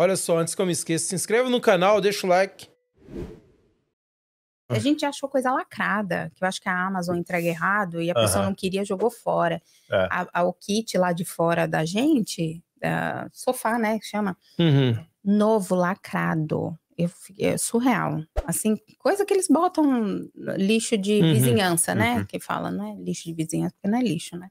Olha só, antes que eu me esqueça, se inscreva no canal, deixa o like. A gente achou coisa lacrada, que eu acho que a Amazon entrega errado e a pessoa não queria, jogou fora. É. A, a, o kit lá de fora da gente, é, sofá, né, que chama, uhum. novo, lacrado. Eu, é surreal. Assim, coisa que eles botam lixo de uhum. vizinhança, né? Uhum. Que fala, não é lixo de vizinhança, porque não é lixo, né?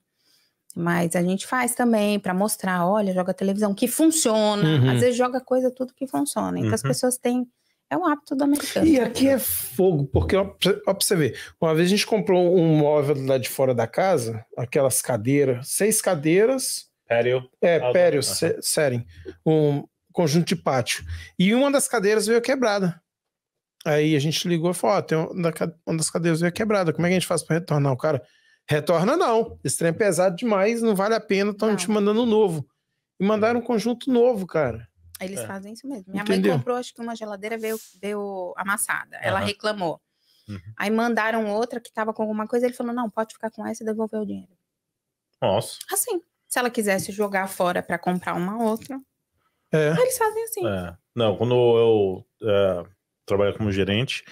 Mas a gente faz também para mostrar, olha, joga televisão, que funciona. Uhum. Às vezes joga coisa tudo que funciona. Então uhum. as pessoas têm é um hábito do americano. E aqui é fogo, porque ó, pra você ver, uma vez a gente comprou um móvel lá de fora da casa, aquelas cadeiras, seis cadeiras. Pério. É, Aldo. pério, sério. Um conjunto de pátio. E uma das cadeiras veio quebrada. Aí a gente ligou e falou: ó, tem uma das cadeiras veio quebrada, como é que a gente faz para retornar? O cara, Retorna não, esse trem é pesado demais, não vale a pena, estão te mandando um novo. E mandaram um é. conjunto novo, cara. Eles é. fazem isso mesmo. Minha Entendeu? mãe comprou, acho que uma geladeira veio, veio amassada. Ela uhum. reclamou. Uhum. Aí mandaram outra que tava com alguma coisa. Ele falou: não, pode ficar com essa e devolver o dinheiro. Nossa. Assim. Se ela quisesse jogar fora para comprar uma outra. É. Eles fazem assim. É. Não, quando eu é, trabalho como gerente,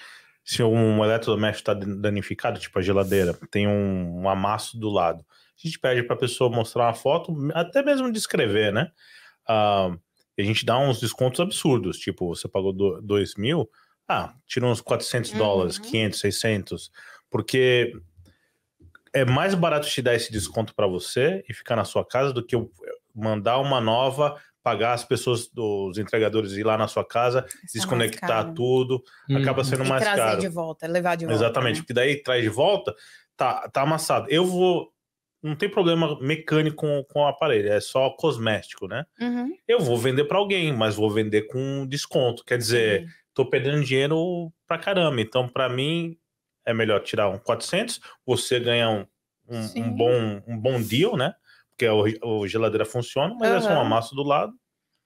se um eletrodoméstico está danificado, tipo a geladeira, tem um, um amasso do lado, a gente pede para a pessoa mostrar uma foto, até mesmo descrever, né? Uh, a gente dá uns descontos absurdos, tipo, você pagou 2 mil, ah, tira uns 400 uhum. dólares, 500, 600, porque é mais barato te dar esse desconto para você e ficar na sua casa do que eu mandar uma nova pagar as pessoas dos entregadores ir lá na sua casa, Isso é desconectar é tudo, hum. acaba sendo e mais trazer caro. Trazer de volta, levar de volta. Exatamente, né? porque daí traz de volta, tá, tá amassado. Eu vou não tem problema mecânico com, com o aparelho, é só cosmético, né? Uhum. Eu vou vender para alguém, mas vou vender com desconto. Quer dizer, uhum. tô perdendo dinheiro pra caramba. Então, para mim, é melhor tirar um 400, você ganha um, um, um, bom, um bom deal, né? porque a, a geladeira funciona, mas uhum. é só uma amasso do lado.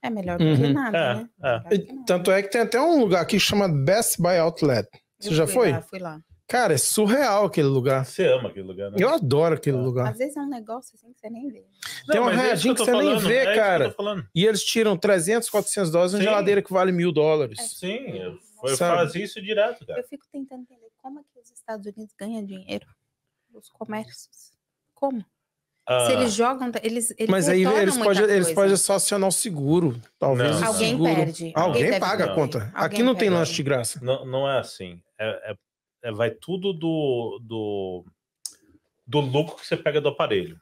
É melhor do uhum. que nada, é, né? É. tanto é que tem até um lugar que chama Best Buy Outlet. Você Eu já foi? Lá, fui lá. Cara, é surreal aquele lugar. Você ama aquele lugar, né? Eu adoro aquele é. lugar. Às vezes é um negócio assim que você nem vê. Não, Tem uma reagente que, que, você falando, nem vê, é cara. E eles tiram 300, 400 dólares uma geladeira que vale mil dólares. É. Sim, eu, eu faço isso direto, cara. Eu fico tentando entender como é que os Estados Unidos ganham dinheiro nos comércios. Como? Se eles ah. jogam, tá, eles, eles Mas aí eles podem eles só acionar o seguro. Talvez. Não. Alguém seguro. perde. Alguém, Alguém paga a conta. Alguém Aqui não perde. tem lanche de graça. Não, não é assim. É, é, é, vai tudo do, do, do lucro que você pega do aparelho.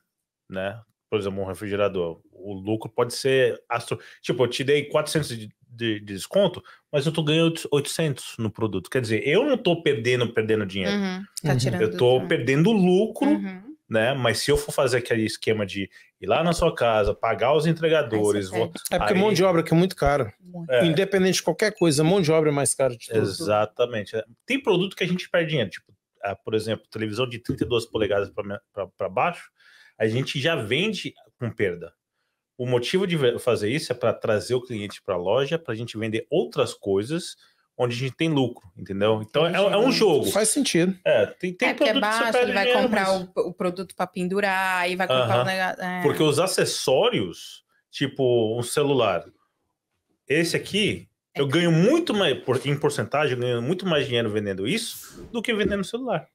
Né? Por exemplo, um refrigerador. O lucro pode ser. Astro... Tipo, eu te dei 400 de, de, de desconto, mas eu tô ganhando 800 no produto. Quer dizer, eu não tô perdendo, perdendo dinheiro. Uhum. Tá uhum. Eu tô perdendo lucro. Uhum né? Mas se eu for fazer aquele esquema de ir lá na sua casa, pagar os entregadores. Vou... É porque aí... mão de obra que é muito caro. É. Independente de qualquer coisa, mão de obra é mais caro de tudo. Exatamente. Tem produto que a gente perde dinheiro. Tipo, ah, por exemplo, televisão de 32 polegadas para baixo, a gente já vende com perda. O motivo de fazer isso é para trazer o cliente para a loja, para a gente vender outras coisas onde a gente tem lucro, entendeu? Então é, é, um jogo. Faz sentido. É, tem, tem é, é produto é baixo, que você ele vai comprar mas... o, o, produto para pendurar, aí vai comprar uh -huh. o negócio. É. Porque os acessórios, tipo um celular, esse aqui, é eu ganho muito mais, em porcentagem, eu ganho muito mais dinheiro vendendo isso do que vendendo celular.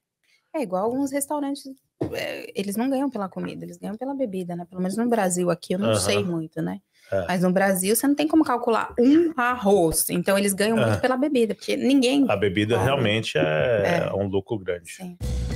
É igual alguns restaurantes é, eles não ganham pela comida, eles ganham pela bebida, né? Pelo menos no Brasil aqui, eu não uhum. sei muito, né? É. Mas no Brasil você não tem como calcular um arroz. Então eles ganham é. muito pela bebida, porque ninguém. A bebida come. realmente é, é, um lucro grande. Sim.